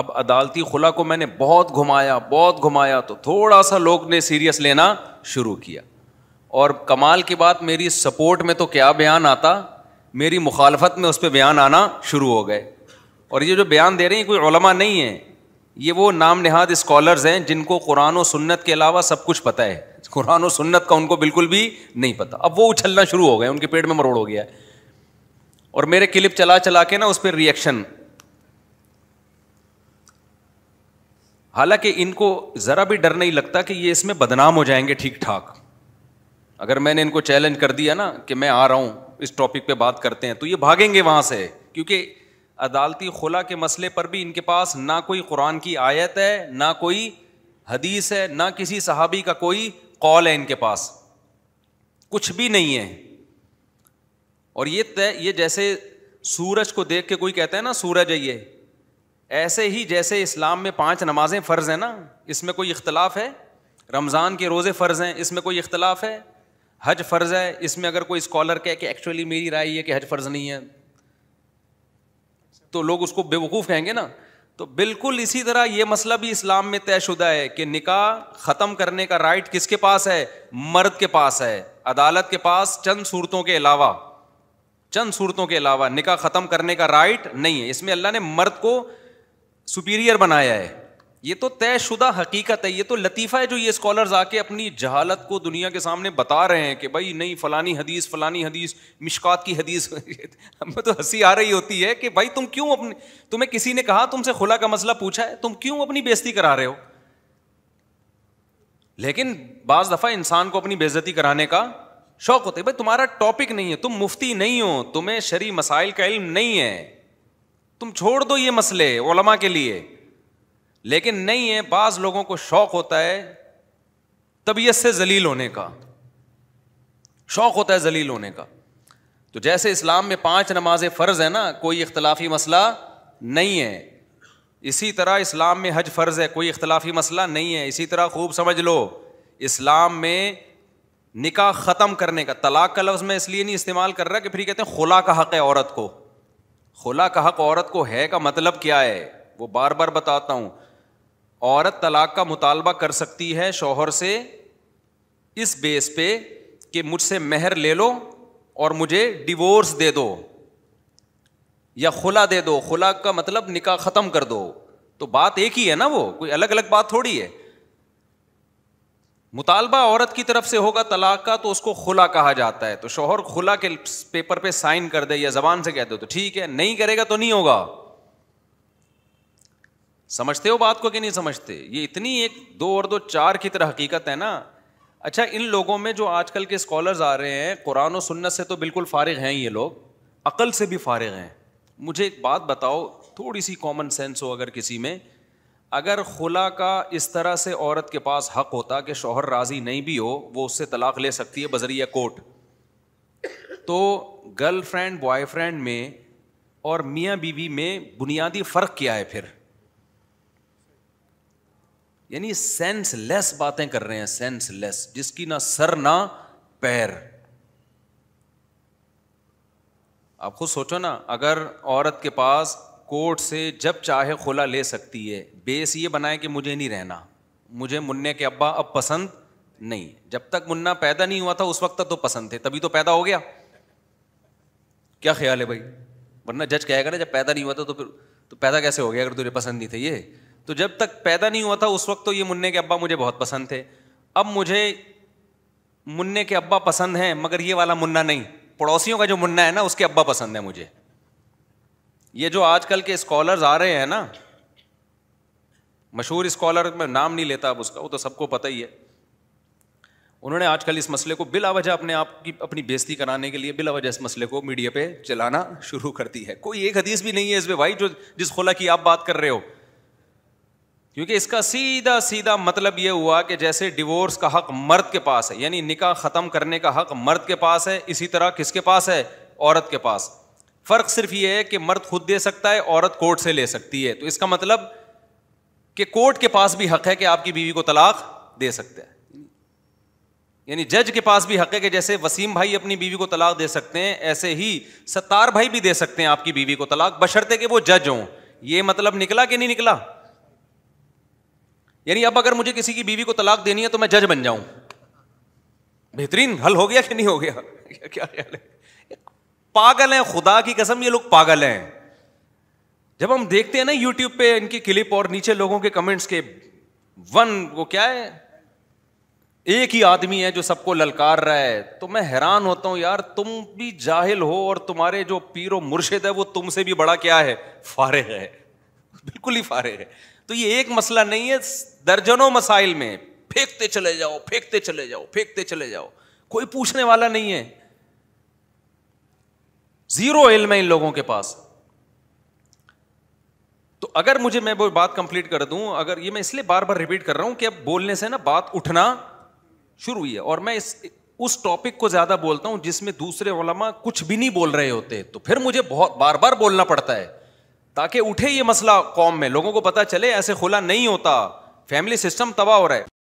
अब अदालती खुला को मैंने बहुत घुमाया बहुत घुमाया तो थोड़ा सा लोग ने सीरियस लेना शुरू किया और कमाल की बात मेरी सपोर्ट में तो क्या बयान आता मेरी मुखालफत में उस पर बयान आना शुरू हो गए और ये जो बयान दे रहे हैं कोई ओलमा नहीं है ये वो नाम नहाद इस्कॉलर्स हैं जिनको कुरान और सुन्नत के अलावा सब कुछ पता है कुरान और सुन्नत का उनको बिल्कुल भी नहीं पता अब वो उछलना शुरू हो गए उनके पेट में मरोड़ हो गया है और मेरे क्लिप चला चला के ना उस पर रिएक्शन हालांकि इनको ज़रा भी डर नहीं लगता कि ये इसमें बदनाम हो जाएंगे ठीक ठाक अगर मैंने इनको चैलेंज कर दिया ना कि मैं आ रहा हूं इस टॉपिक पे बात करते हैं तो ये भागेंगे वहां से क्योंकि अदालती खुला के मसले पर भी इनके पास ना कोई कुरान की आयत है ना कोई हदीस है ना किसी सहाबी का कोई कौल है इनके पास कुछ भी नहीं है और ये ये जैसे सूरज को देख के कोई कहता है ना सूरज है ये ऐसे ही जैसे इस्लाम में पांच नमाजें फ़र्ज हैं ना इसमें कोई इख्तलाफ है रमज़ान के रोज़े फ़र्ज़ हैं इसमें कोई इख्तलाफ है हज फ़र्ज़ है इसमें अगर कोई स्कॉलर कहे कि एक्चुअली मेरी राय है कि हज फ़र्ज़ नहीं है तो लोग उसको बेवकूफ़ कहेंगे ना तो बिल्कुल इसी तरह यह मसला भी इस्लाम में तयशुदा है कि निकाह ख़त्म करने का राइट किसके पास है मर्द के पास है अदालत के पास चंद सूरतों के अलावा चंद सूरतों के अलावा निकाह ख़त्म करने का राइट नहीं है इसमें अल्लाह ने मर्द को सुपीरियर बनाया है ये तो तयशुदा हकीकत है ये तो लतीफ़ा है जो ये स्कॉलर्स आके अपनी जहालत को दुनिया के सामने बता रहे हैं कि भाई नहीं फ़लानी हदीस फ़लानी हदीस मिशकात की हदीस हमें तो हंसी आ रही होती है कि भाई तुम क्यों अपने तुम्हें किसी ने कहा तुमसे खुला का मसला पूछा है तुम क्यों अपनी बेइज्जती करा रहे हो लेकिन बाज़ दफ़ा इंसान को अपनी बेइज्जती कराने का शौक़ होता है भाई तुम्हारा टॉपिक नहीं है तुम मुफ्ती नहीं हो तुम्हें शरी मसाइल का इल्म नहीं है तुम छोड़ दो ये मसले ओलमा के लिए लेकिन नहीं है बाज लोगों को शौक होता है तबीयत से जलील होने का शौक होता है जलील होने का तो जैसे इस्लाम में पांच नमाजें फ़र्ज है ना कोई इख्तलाफी मसला नहीं है इसी तरह इस्लाम में हज फ़र्ज है कोई इख्तलाफी मसला नहीं है इसी तरह खूब समझ लो इस्लाम में निकाह ख़त्म करने का तलाक का लफ्ज़ मैं इसलिए नहीं इस्तेमाल कर रहा कि फिर कहते हैं खुला का हक़ है औरत को खुला का हक औरत को है का मतलब क्या है वो बार बार बताता हूँ औरत तलाक का मुतालबा कर सकती है शोहर से इस बेस पे कि मुझसे मेहर ले लो और मुझे डिवोर्स दे दो या खुला दे दो खुला का मतलब निकाह ख़त्म कर दो तो बात एक ही है ना वो कोई अलग अलग बात थोड़ी है मुतालबा औरत की तरफ से होगा तलाक का तो उसको खुला कहा जाता है तो शोहर खुला के पेपर पे साइन कर दे या जबान से कह दो तो ठीक है नहीं करेगा तो नहीं होगा समझते हो बात को कि नहीं समझते ये इतनी एक दो और दो चार की तरह हकीकत है ना अच्छा इन लोगों में जो आजकल के स्कॉलर्स आ रहे हैं कुरान और सुन्नत से तो बिल्कुल फारिग हैं ये लोग अकल से भी फारिग हैं मुझे एक बात बताओ थोड़ी सी कॉमन सेंस हो अगर किसी में अगर खुला का इस तरह से औरत के पास हक होता कि शोहर राज़ी नहीं भी हो वो उससे तलाक ले सकती है बजरिया कोर्ट तो गर्ल गर्लफ्रेंड बॉयफ्रेंड में और मियाँ बीवी में बुनियादी फ़र्क क्या है फिर यानी सेंस लेस बातें कर रहे हैं सेंस लेस जिसकी ना सर ना पैर आप खुद सोचो ना अगर औरत के पास कोर्ट से जब चाहे खुला ले सकती है बेस ये बनाए कि मुझे नहीं रहना मुझे मुन्ने के अब्बा अब पसंद नहीं जब तक मुन्ना पैदा नहीं हुआ था उस वक्त तक तो पसंद थे तभी तो पैदा हो गया क्या ख्याल है भाई वरना जज कहेगा ना जब पैदा नहीं हुआ था तो फिर तो पैदा कैसे हो गया अगर तुझे पसंद नहीं थे ये तो जब तक पैदा नहीं हुआ था उस वक्त तो ये मुन्ने के अब्बा मुझे बहुत पसंद थे अब मुझे मुन्ने के अब्बा पसंद हैं मगर ये वाला मुन्ना नहीं पड़ोसियों का जो मुन्ना है ना उसके अब्बा पसंद है मुझे ये जो आजकल के स्कॉलर्स आ रहे हैं ना मशहूर स्कॉलर में नाम नहीं लेता अब उसका वो तो सबको पता ही है उन्होंने आजकल इस मसले को बिलावजह अपने आप की अपनी बेइज्जती कराने के लिए बिलावजह इस मसले को मीडिया पे चलाना शुरू कर दी है कोई एक हदीस भी नहीं है इस वे भाई जो जिस खोला की आप बात कर रहे हो क्योंकि इसका सीधा सीधा मतलब यह हुआ कि जैसे डिवोर्स का हक मर्द के पास है यानी निकाह ख़त्म करने का हक मर्द के पास है इसी तरह किसके पास है औरत के पास फर्क सिर्फ यह है कि मर्द खुद दे सकता है औरत कोर्ट से ले सकती है तो इसका मतलब कि कोर्ट के पास भी हक है कि आपकी बीवी को तलाक दे सकता है यानी जज के पास भी हक है कि जैसे वसीम भाई अपनी बीवी को तलाक दे सकते हैं ऐसे ही सत्तार भाई भी दे सकते हैं आपकी बीवी को तलाक बशर्ते कि वो जज हो यह मतलब निकला कि नहीं निकला यानी अब अगर मुझे किसी की बीवी को तलाक देनी है तो मैं जज बन जाऊं बेहतरीन हल हो गया कि नहीं हो गया क्या ख्याल है पागल हैं खुदा की कसम ये लोग पागल हैं जब हम देखते हैं ना यूट्यूब पे इनकी क्लिप और नीचे लोगों के कमेंट्स के वन वो क्या है एक ही आदमी है जो सबको ललकार रहा है तो मैं हैरान होता हूं यार तुम भी जाहिल हो और तुम्हारे जो पीरो मुर्शिद है वो तुमसे भी बड़ा क्या है फारे है बिल्कुल ही फारे है तो ये एक मसला नहीं है दर्जनों मसाइल में फेंकते चले जाओ फेंकते चले जाओ फेंकते चले जाओ कोई पूछने वाला नहीं है जीरो इल्म है इन लोगों के पास तो अगर मुझे मैं वो बात कंप्लीट कर दूं अगर ये मैं इसलिए बार बार रिपीट कर रहा हूं कि अब बोलने से ना बात उठना शुरू हुई है और मैं इस उस टॉपिक को ज्यादा बोलता हूं जिसमें दूसरे ओलमा कुछ भी नहीं बोल रहे होते तो फिर मुझे बहुत बार बार बोलना पड़ता है ताकि उठे ये मसला कौम में लोगों को पता चले ऐसे खुला नहीं होता फैमिली सिस्टम तबाह हो रहा है